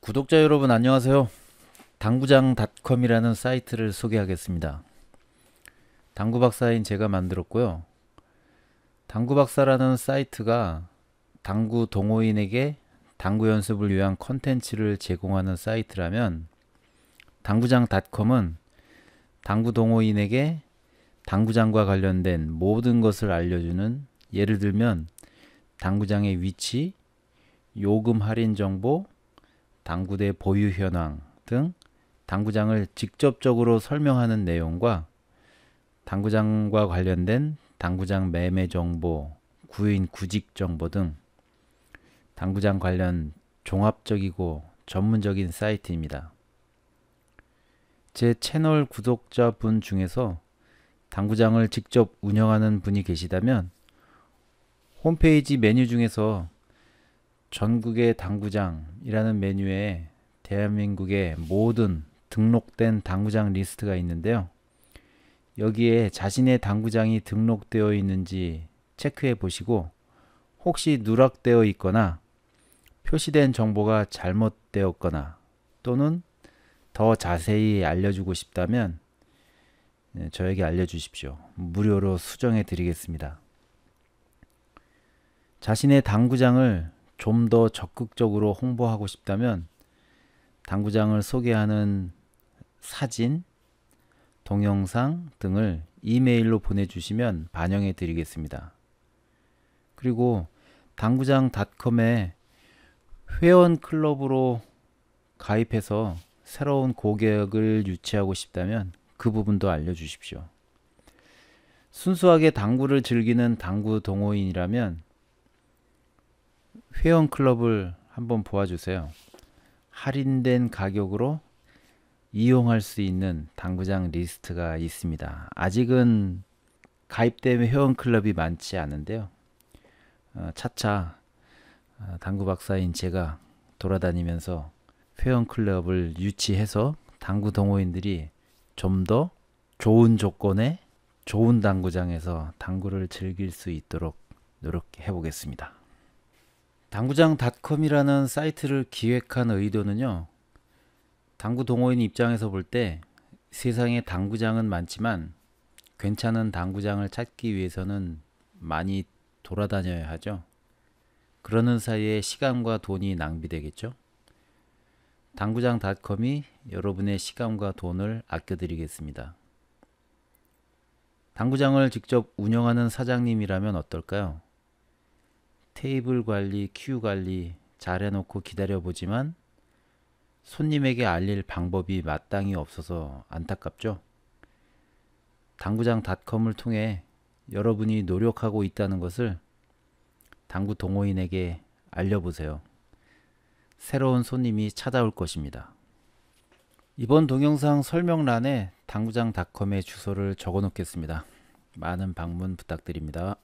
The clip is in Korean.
구독자 여러분 안녕하세요. 당구장닷컴이라는 사이트를 소개하겠습니다. 당구 박사인 제가 만들었고요. 당구 박사라는 사이트가 당구 동호인에게 당구 연습을 위한 컨텐츠를 제공하는 사이트라면 당구장닷컴은 당구 동호인에게 당구장과 관련된 모든 것을 알려주는 예를 들면 당구장의 위치, 요금 할인 정보, 당구대 보유 현황 등 당구장을 직접적으로 설명하는 내용과 당구장과 관련된 당구장 매매 정보, 구인 구직 정보 등 당구장 관련 종합적이고 전문적인 사이트입니다. 제 채널 구독자분 중에서 당구장을 직접 운영하는 분이 계시다면 홈페이지 메뉴 중에서 전국의 당구장이라는 메뉴에 대한민국의 모든 등록된 당구장 리스트가 있는데요. 여기에 자신의 당구장이 등록되어 있는지 체크해 보시고 혹시 누락되어 있거나 표시된 정보가 잘못되었거나 또는 더 자세히 알려주고 싶다면 네, 저에게 알려주십시오. 무료로 수정해 드리겠습니다. 자신의 당구장을 좀더 적극적으로 홍보하고 싶다면 당구장을 소개하는 사진, 동영상 등을 이메일로 보내주시면 반영해 드리겠습니다. 그리고 당구장닷컴에 회원 클럽으로 가입해서 새로운 고객을 유치하고 싶다면 그 부분도 알려주십시오. 순수하게 당구를 즐기는 당구 동호인이라면 회원클럽을 한번 보아주세요. 할인된 가격으로 이용할 수 있는 당구장 리스트가 있습니다. 아직은 가입된 회원클럽이 많지 않은데요. 어, 차차 어, 당구박사인 제가 돌아다니면서 회원클럽을 유치해서 당구 동호인들이 좀 더 좋은 조건에 좋은 당구장에서 당구를 즐길 수 있도록 노력해 보겠습니다. 당구장닷컴이라는 사이트를 기획한 의도는요. 당구 동호인 입장에서 볼 때 세상에 당구장은 많지만 괜찮은 당구장을 찾기 위해서는 많이 돌아다녀야 하죠. 그러는 사이에 시간과 돈이 낭비되겠죠. 당구장닷컴이 여러분의 시간과 돈을 아껴드리겠습니다. 당구장을 직접 운영하는 사장님이라면 어떨까요? 테이블 관리, 큐 관리 잘 해놓고 기다려보지만 손님에게 알릴 방법이 마땅히 없어서 안타깝죠. 당구장닷컴을 통해 여러분이 노력하고 있다는 것을 당구 동호인에게 알려보세요. 새로운 손님이 찾아올 것입니다. 이번 동영상 설명란에 당구장닷컴의 주소를 적어 놓겠습니다. 많은 방문 부탁드립니다.